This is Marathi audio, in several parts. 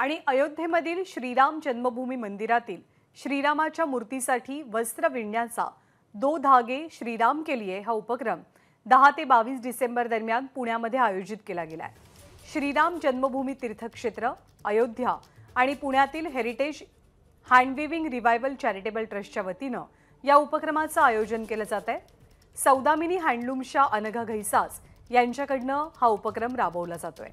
आणि अयोध्येमधील श्रीराम जन्मभूमी मंदिरातील श्रीरामाच्या मूर्तीसाठी वस्त्र विणण्याचा दो धागे श्रीराम के लिए हा उपक्रम दहा ते बावीस डिसेंबर दरम्यान पुण्यामध्ये आयोजित केला गेला आहे श्रीराम जन्मभूमी तीर्थक्षेत्र अयोध्या आणि पुण्यातील हेरिटेज हँडविविंग रिव्हायवल चॅरिटेबल ट्रस्टच्या वतीनं या उपक्रमाचं आयोजन केलं जात आहे सौदामिनी हँडलूमच्या अनघा घैसास यांच्याकडनं हा उपक्रम राबवला जातोय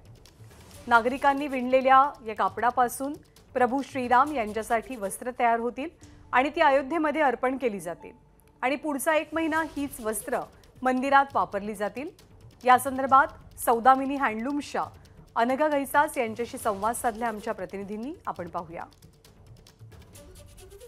नागरिकांनी विणलेल्या या कापडापासून प्रभू श्रीराम यांच्यासाठी वस्त्र तयार होतील आणि ती अयोध्येमध्ये अर्पण केली जातील आणि पुढचा एक महिना हीच वस्त्र मंदिरात वापरली जातील या संदर्भात सौदामिनी हँडलूम्सच्या अनघा घैसास यांच्याशी संवाद साधल्या आमच्या प्रतिनिधींनी आपण पाहूया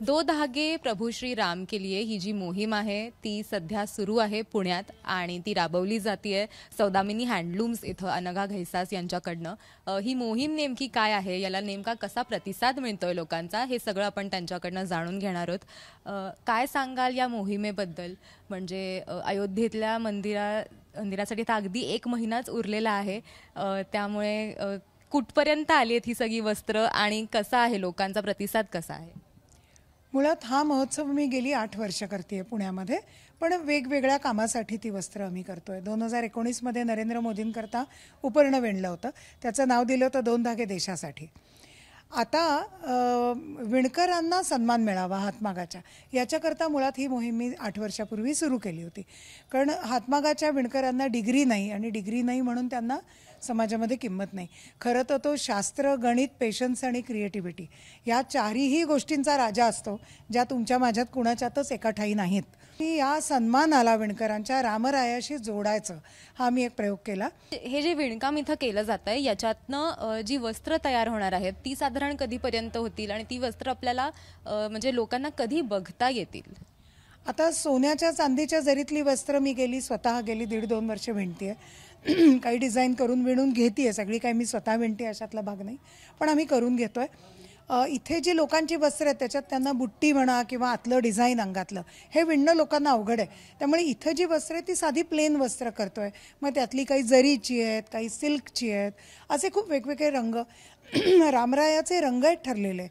दो धागे प्रभू श्री राम के लिए ही जी मोहीम आहे ती सध्या सुरू आहे पुण्यात आणि ती राबवली जाते सौदामिनी हँडलूम्स इथं अनघा घैसास यांच्याकडनं ही मोहीम नेमकी काय आहे याला नेमका कसा प्रतिसाद मिळतोय लोकांचा हे सगळं आपण त्यांच्याकडनं जाणून घेणार आहोत काय सांगाल या मोहिमेबद्दल म्हणजे अयोध्येतल्या मंदिरा मंदिरासाठी तर अगदी एक महिनाच उरलेला आहे त्यामुळे कुठपर्यंत आली आहेत ही सगळी वस्त्र आणि कसा आहे लोकांचा प्रतिसाद कसा आहे मुळात हा महोत्सव मी गेली आठ वर्ष करते पुण्यामध्ये पण वेगवेगळ्या कामासाठी ती वस्त्र आम्ही करतोय दोन हजार एकोणीसमध्ये नरेंद्र मोदींकरता उपर्ण वेणलं होतं त्याचं नाव दिलं होतं दोन धागे देशासाठी आता विणकरांना सन्मान मिळावा हातमागाच्या याच्याकरता मुळात ही मोहीम मी आठ वर्षापूर्वी सुरू केली होती कारण हातमागाच्या विणकरांना डिग्री नाही आणि डिग्री नाही म्हणून त्यांना समाजामध्ये किंमत नाही खरं तर तो शास्त्र गणित पेशन्स आणि क्रिएटिव्हिटी या चारही गोष्टींचा राजा असतो ज्या तुमच्या माझ्यात कुणाच्यातच एका ठाई नाहीत की या सन्मानाला विणकरांच्या रामरायाशी जोडायचं हा मी एक प्रयोग केला हे जे विणकाम इथं केलं जातं आहे याच्यातनं जी वस्त्र तयार होणार आहेत ती साधारण वस्त्रधारण कधीपर्यंत होतील आणि ती वस्त्र आपल्याला म्हणजे लोकांना कधी बघता येतील आता सोन्याच्या चांदीच्या जरीतली वस्त्र मी गेली स्वतः गेली दीड दोन वर्ष विणते काही डिझाईन करून विणून घेते सगळी काही मी स्वतः विणते अशातला भाग नाही पण आम्ही करून घेतोय इथे जी लोकांची वस्त्र आहेत त्याच्यात त्यांना बुट्टी म्हणा किंवा आतलं डिझाईन अंगातलं हे विणणं लोकांना अवघड आहे त्यामुळे इथं जी वस्त्र आहे ती साधी प्लेन वस्त्र करतो आहे मग त्यातली काही जरीची आहेत काही सिल्कची आहेत असे खूप वेगवेगळे रंग रामरायाचे रंग आहेत ठरलेले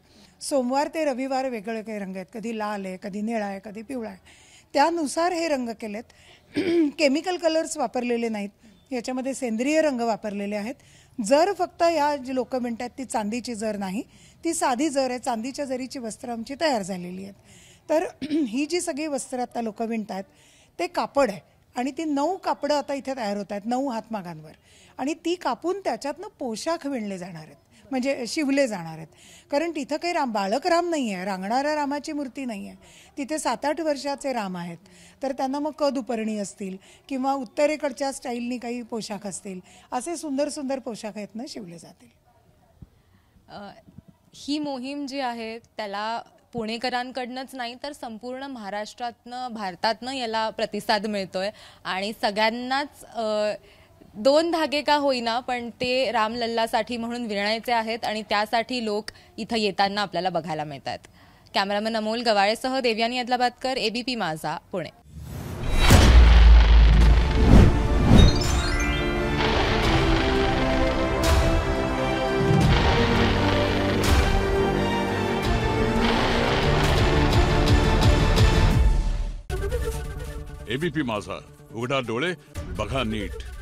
सोमवार ते रविवार वेगवेगळे रंग आहेत कधी लाल आहे कधी निळा आहे कधी पिवळा आहे त्यानुसार हे रंग केलेत केमिकल कलर्स वापरलेले नाहीत याच्यामध्ये सेंद्रिय रंग वापरलेले आहेत जर फक्त या जी लोक म्हणतात ती चांदीची जर नाही ती साधी जर आहे चांदीच्या जरीची वस्त्र आमची तयार झालेली आहेत तर ही जी सगळी वस्त्र आता लोकं आहेत ते कापड आहे आणि ती नऊ कापडं आता इथे तयार होत आहेत नऊ हातमागांवर आणि ती कापून त्याच्यातनं पोशाख विणले जाणार आहेत म्हणजे शिवले जाणार आहेत कारण तिथं काही राम बाळकराम राम नाही आहे रांगणाऱ्या रामाची मूर्ती नाही आहे तिथे सात आठ वर्षाचे राम आहेत तर त्यांना मग कद उपरणी असतील किंवा उत्तरेकडच्या स्टाईलनी काही पोशाख असतील असे सुंदर सुंदर पोशाख आहेत ना शिवले जातील ही मोहीम जी आहे त्याला पुणेकरांकडनंच नाही तर संपूर्ण महाराष्ट्रातनं भारतातनं याला प्रतिसाद मिळतोय आणि सगळ्यांनाच दोन धागे का होईना पण ते रामलल्लासाठी म्हणून विणायचे आहेत आणि त्यासाठी लोक इथं येताना आपल्याला बघायला मिळत आहेत कॅमेरामन अमोल गवाळेसह देवयानी अदलाबादकर एबीपी माझा पुणे एबीपी माझा उघडा डोळे बघा नीट